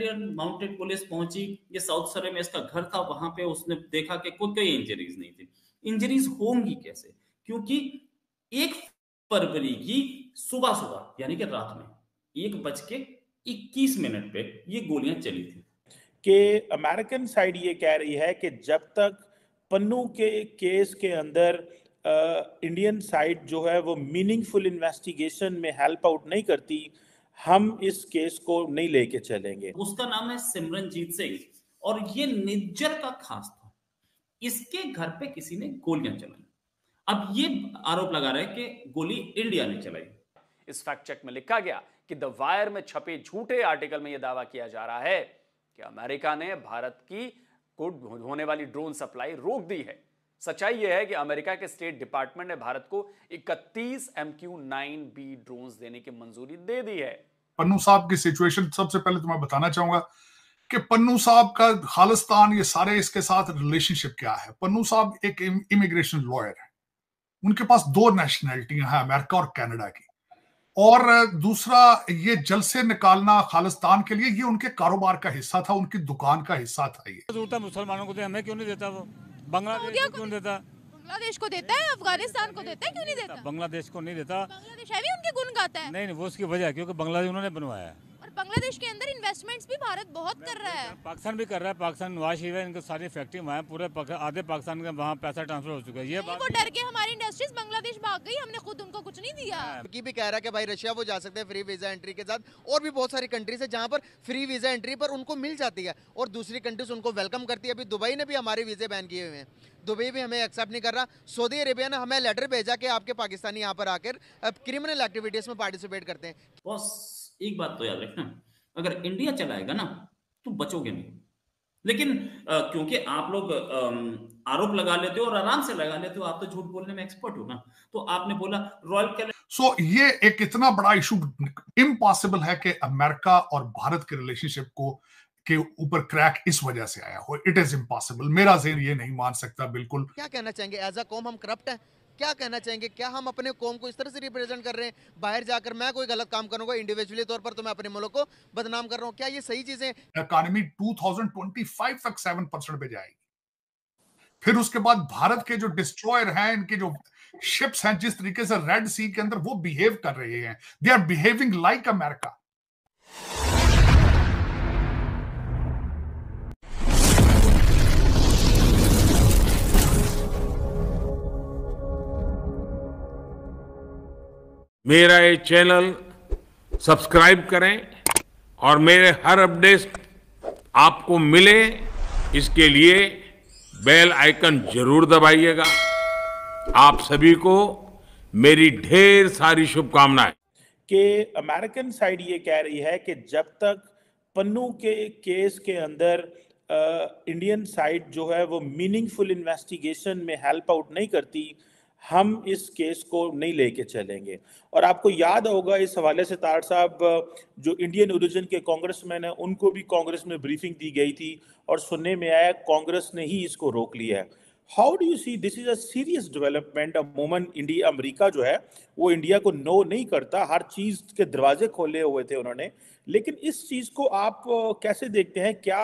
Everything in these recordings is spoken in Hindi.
ब्रिगेडियर माउंटेड पुलिस पहुंची ये साउथ सरे में इसका घर था वहां पे उसने देखा कि कोई कोई इंजरीज नहीं थी इंजरीज होंगी कैसे क्योंकि एक फरवरी की सुबह सुबह यानी कि रात में एक बज के इक्कीस मिनट पे ये गोलियां चली थी कि अमेरिकन साइड ये कह रही है कि जब तक पन्नू के केस के अंदर इंडियन साइड जो है वो मीनिंगफुल इन्वेस्टिगेशन में हेल्प आउट नहीं करती हम इस केस को नहीं लेके चलेंगे उसका नाम है सिमरनजीत सिंह और ये निज्जर का खास था इसके घर पे किसी ने गोलियां चलाई अब ये आरोप लगा रहे कि गोली इंडिया ने चलाई इस फैक्ट चेक में लिखा गया कि द वायर में छपे झूठे आर्टिकल में यह दावा किया जा रहा है कि अमेरिका ने भारत की होने वाली ड्रोन सप्लाई रोक दी है सच्चाई यह है कि अमेरिका के स्टेट डिपार्टमेंट ने भारत को 31 M Q nine B drone देने की मंजूरी दे दी है पन्नू साहब की सिचुएशन सबसे पहले तो मैं बताना चाहूंगा कि पन्नू साहब का खालिस्तान ये सारे इसके साथ रिलेशनशिप क्या है पन्नू साहब एक इमिग्रेशन लॉयर है उनके पास दो नेशनैलिटियां हैं अमेरिका और कनाडा की और दूसरा ये जलसे निकालना खालिस्तान के लिए ये उनके कारोबार का हिस्सा था उनकी दुकान का हिस्सा था ये मुसलमानों को तो हमें क्यों नहीं देता वो तो बांग्लादेश क्यों देता बांग्लादेश को देता है अफगानिस्तान को देता है क्यों नहीं देता बांग्लादेश को नहीं देता बांग्लादेश है भी उनके गुण गाता है नहीं नहीं वो उसकी वजह है क्योंकि बांग्लादेश उन्होंने बनवाया है और बांग्लादेश के अंदर इन्वेस्टमेंट्स भी भारत बहुत कर रहा है पाकिस्तान भी कर रहा है पाकिस्तान नवाज है इनके सारी फैक्ट्री वहाँ पूरे आधे पाकिस्तान का वहाँ पैसा ट्रांसफर हो चुका है ये डर के हमारी इंडस्ट्रीज बांग्लादेश भाग गई हमने खुद नहीं दिया की भी कह रहा है कि भाई रशिया वो जा सकते हैं फ्री वीजा एंट्री के साथ और भी बहुत सारी कंट्रीज है जहाँ पर फ्री वीजा एंट्री पर उनको मिल जाती है और दूसरी कंट्रीज उनको वेलकम करती है अभी दुबई ने भी हमारे वीजे बैन किए हुए हैं दुबई भी हमें एक्सेप्ट नहीं कर रहा सऊदी अरेबिया ने हमें लेटर भेजा कि आपके पाकिस्तानी यहाँ पर आकर क्रिमिनल एक्टिविटीज में पार्टिसिपेट करते हैं बस एक बात तो याद रखना अगर इंडिया चलाएगा ना तो बचोगे नहीं लेकिन आ, क्योंकि आप लोग आरोप लगा लेते हो और आराम से लगा लेते हो आप तो झूठ बोलने में एक्सपर्ट हो ना तो आपने बोला रॉयल कैलेंडर सो so, ये एक इतना बड़ा इशू इम्पॉसिबल है कि अमेरिका और भारत के रिलेशनशिप को के ऊपर क्रैक इस वजह से आया हो इट इज इम्पॉसिबल मेरा जेन ये नहीं मान सकता बिल्कुल क्या कहना चाहेंगे एज अ कॉम हम करप्ट है क्या कहना चाहेंगे क्या हम अपने कौम को इस तरह से रिप्रेजेंट कर रहे हैं बाहर जाकर मैं कोई गलत काम करूंगा इंडिविजुअली तौर पर तो मैं अपने मुल्क को बदनाम कर रहा हूँ क्या ये सही चीज है इकोनॉमी टू तक सेवन परसेंट पे जाएगी फिर उसके बाद भारत के जो डिस्ट्रॉयर है इनके जो शिप्स हैं जिस तरीके से रेड सी के अंदर वो बिहेव कर रहे हैं they are behaving like America मेरा ये चैनल सब्सक्राइब करें और मेरे हर अपडेट आपको मिले इसके लिए बेल आइकन जरूर दबाइएगा आप सभी को मेरी ढेर सारी शुभकामनाएं कि अमेरिकन साइड ये कह रही है कि जब तक पन्नू के केस के अंदर इंडियन साइड जो है वो मीनिंगफुल इन्वेस्टिगेशन में हेल्प आउट नहीं करती हम इस केस को नहीं लेके चलेंगे और आपको याद होगा इस हवाले से तार साहब जो इंडियन ओरिजिन के कांग्रेस मैन हैं उनको भी कांग्रेस में ब्रीफिंग दी गई थी और सुनने में आया कांग्रेस ने ही इसको रोक लिया है how do you see this is a serious development a moment India America जो है वो इंडिया को नो नहीं करता हर चीज के दरवाजे खोले हुए थे उन्होंने लेकिन इस चीज को आप कैसे देखते हैं क्या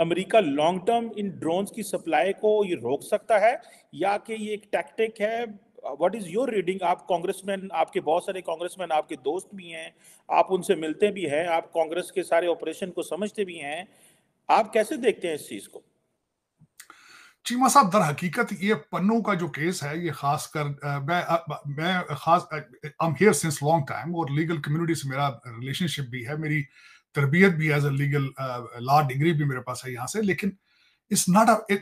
अमेरिका लॉन्ग टर्म इन ड्रोन्स की सप्लाई को ये रोक सकता है या कि ये एक टैक्टिक है व्हाट इज योर रीडिंग आप कांग्रेसमैन आपके बहुत सारे कांग्रेसमैन आपके दोस्त भी हैं आप उनसे मिलते भी हैं आप कांग्रेस के सारे ऑपरेशन को समझते भी हैं आप कैसे देखते हैं इस चीज को चीमा साहब दर हकीकत ये पन्नों का जो केस है ये खासकर मैं मैं खास I am here since long time और लीगल कम्युनिटी से मेरा रिलेशनशिप भी है मेरी तरबियत भी as a legal law degree भी मेरे पास है यहाँ से लेकिन it's not a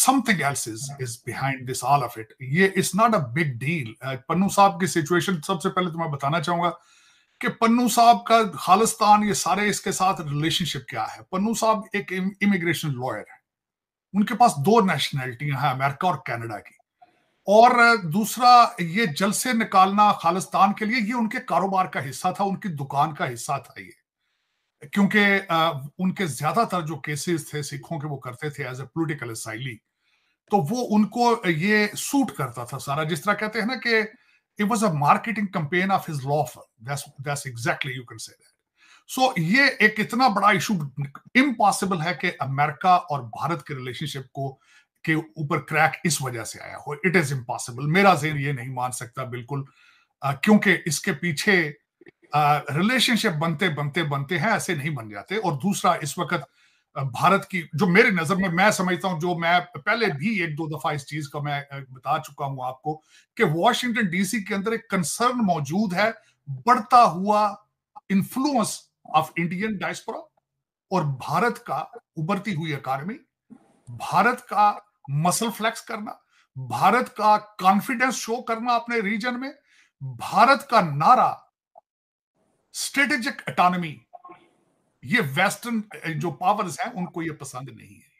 something else is is behind this all of it ये it's not a big deal Pannu साहब की सिचुएशन सबसे पहले तो मैं बताना चाहूंगा कि पन्नू साहब का खालिस्तान ये सारे इसके साथ रिलेशनशिप क्या है पन्नू साहब एक इमिग्रेशन लॉयर है उनके पास दो नेशनैलिटियां हैं अमेरिका और कनाडा की और दूसरा ये जलसे निकालना खालिस्तान के लिए ये उनके कारोबार का हिस्सा था उनकी दुकान का हिस्सा था ये क्योंकि उनके ज्यादातर जो केसेस थे सिखों के वो करते थे एज ए पोलिटिकल असाइली तो वो उनको ये सूट करता था सारा जिस तरह कहते हैं ना कि it was a marketing campaign of his law firm exactly you can say that so so, ये एक इतना बड़ा इशू इम्पॉसिबल है कि अमेरिका और भारत के रिलेशनशिप को के ऊपर क्रैक इस वजह से आया हो इट इज इम्पॉसिबल मेरा जेर ये नहीं मान सकता बिल्कुल क्योंकि इसके पीछे रिलेशनशिप बनते बनते बनते हैं ऐसे नहीं बन जाते और दूसरा इस वक्त भारत की जो मेरी नजर में मैं समझता हूं जो मैं पहले भी एक दो दफा इस चीज का मैं बता चुका हूं आपको कि वॉशिंगटन डीसी के अंदर एक कंसर्न मौजूद है बढ़ता हुआ इन्फ्लुएंस ऑफ इंडियन डायस्पोरा और भारत का उभरती हुई अकादमी भारत का मसल फ्लैक्स करना भारत का कॉन्फिडेंस शो करना अपने रीजन में भारत का नारा स्ट्रेटेजिक अटोनमी ये वेस्टर्न जो पावर्स हैं उनको ये पसंद नहीं है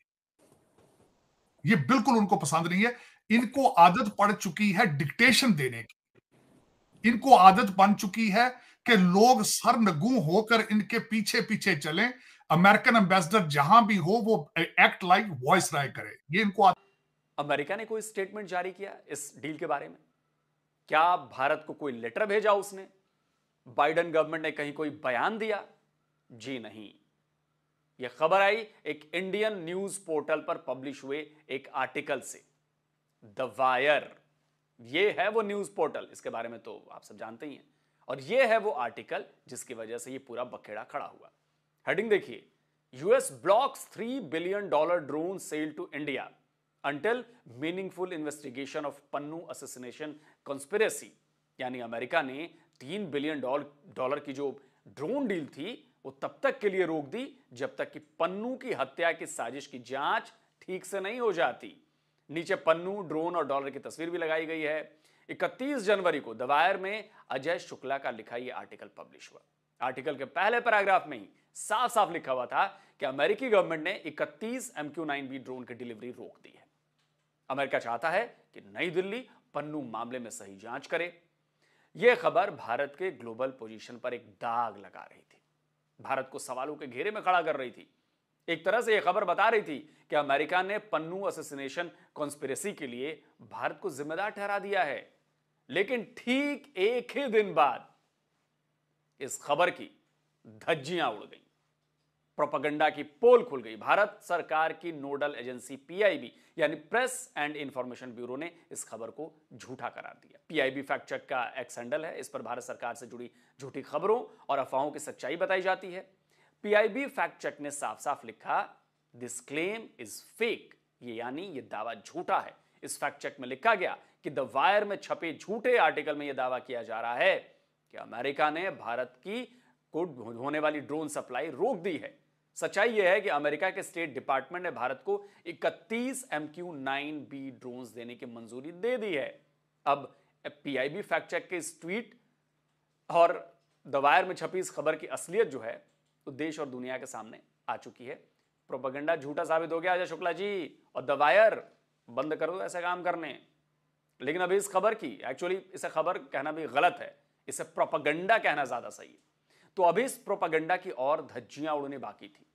ये बिल्कुल उनको पसंद नहीं है इनको आदत पड़ चुकी है डिक्टेशन देने की इनको आदत बन चुकी है कि लोग नगू होकर इनके पीछे पीछे चलें अमेरिकन एम्बेसडर जहां भी हो वो एक्ट लाइक वॉइस राय करे ये इनको अमेरिका ने कोई स्टेटमेंट जारी किया इस डील के बारे में क्या भारत को कोई लेटर भेजा उसने बाइडन गवर्नमेंट ने कहीं कोई बयान दिया जी नहीं यह खबर आई एक इंडियन न्यूज पोर्टल पर पब्लिश हुए एक आर्टिकल से द वायर ये है वो न्यूज पोर्टल इसके बारे में तो आप सब जानते ही हैं और ये है वो आर्टिकल जिसकी वजह से ये पूरा बखेड़ा खड़ा हुआ हेडिंग देखिए US blocks three billion dollar drone sale to India until meaningful investigation of Pannu assassination conspiracy यानी अमेरिका ने तीन बिलियन डॉलर की जो ड्रोन डील थी वो तब तक के लिए रोक दी जब तक कि पन्नू की हत्या की साजिश की जांच ठीक से नहीं हो जाती नीचे पन्नू ड्रोन और डॉलर की तस्वीर भी लगाई गई है 31 जनवरी को दवायर में अजय शुक्ला का लिखा यह आर्टिकल पब्लिश हुआ आर्टिकल के पहले पैराग्राफ में ही साफ साफ लिखा हुआ था कि अमेरिकी गवर्नमेंट ने 31 क्यू नाइन बी ड्रोन की डिलीवरी रोक दी है अमेरिका चाहता है कि नई दिल्ली पन्नू मामले में सही जांच करे यह खबर भारत के ग्लोबल पोजीशन पर एक दाग लगा रही थी भारत को सवालों के घेरे में खड़ा कर रही थी एक तरह से यह खबर बता रही थी कि अमेरिका ने पन्नू असोसिनेशन कॉन्स्पिरसी के लिए भारत को जिम्मेदार ठहरा दिया है लेकिन ठीक एक ही दिन बाद इस खबर की धज्जियां उड़ गई प्रोपगंडा की पोल खुल गई भारत सरकार की नोडल एजेंसी पीआईबी यानी प्रेस एंड इंफॉर्मेशन ब्यूरो ने इस खबर को झूठा करार दिया पीआईबी फैक्ट चेक का एक्स हैंडल है इस पर भारत सरकार से जुड़ी झूठी खबरों और अफवाहों की सच्चाई बताई जाती है पीआईबी फैक्ट चेक ने साफ साफ लिखा दिस क्लेम इज फेक ये यानी ये दावा झूठा है इस फैक्ट चेक में लिखा गया कि द वायर में छपे झूठे आर्टिकल में यह दावा किया जा रहा है कि अमेरिका ने भारत की को होने वाली ड्रोन सप्लाई रोक दी है सच्चाई यह है कि अमेरिका के स्टेट डिपार्टमेंट ने भारत को 31 M Q nine B drone देने की मंजूरी दे दी है अब पीआईबी फैक्ट चेक के इस ट्वीट और द वायर में छपी इस खबर की असलियत जो है तो देश और दुनिया के सामने आ चुकी है प्रोपागंडा झूठा साबित हो गया अजय शुक्ला जी और द वायर बंद कर दो ऐसे काम करने लेकिन अभी इस खबर की एक्चुअली इसे खबर कहना भी गलत है इसे प्रोपगंडा कहना ज्यादा सही है तो अभी इस प्रोपगंडा की और धज्जियां उड़नी बाकी थी